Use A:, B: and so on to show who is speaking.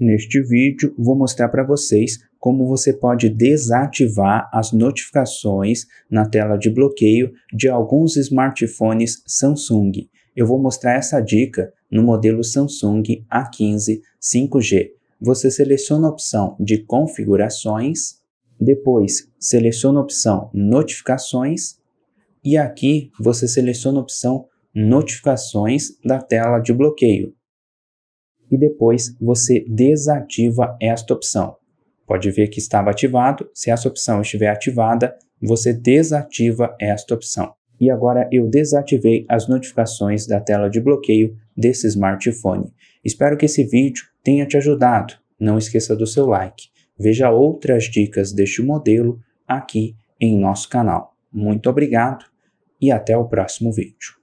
A: Neste vídeo, vou mostrar para vocês como você pode desativar as notificações na tela de bloqueio de alguns smartphones Samsung. Eu vou mostrar essa dica no modelo Samsung A15 5G. Você seleciona a opção de configurações, depois seleciona a opção notificações e aqui você seleciona a opção notificações da tela de bloqueio e depois você desativa esta opção. Pode ver que estava ativado, se essa opção estiver ativada, você desativa esta opção. E agora eu desativei as notificações da tela de bloqueio desse smartphone. Espero que esse vídeo tenha te ajudado. Não esqueça do seu like. Veja outras dicas deste modelo aqui em nosso canal. Muito obrigado e até o próximo vídeo.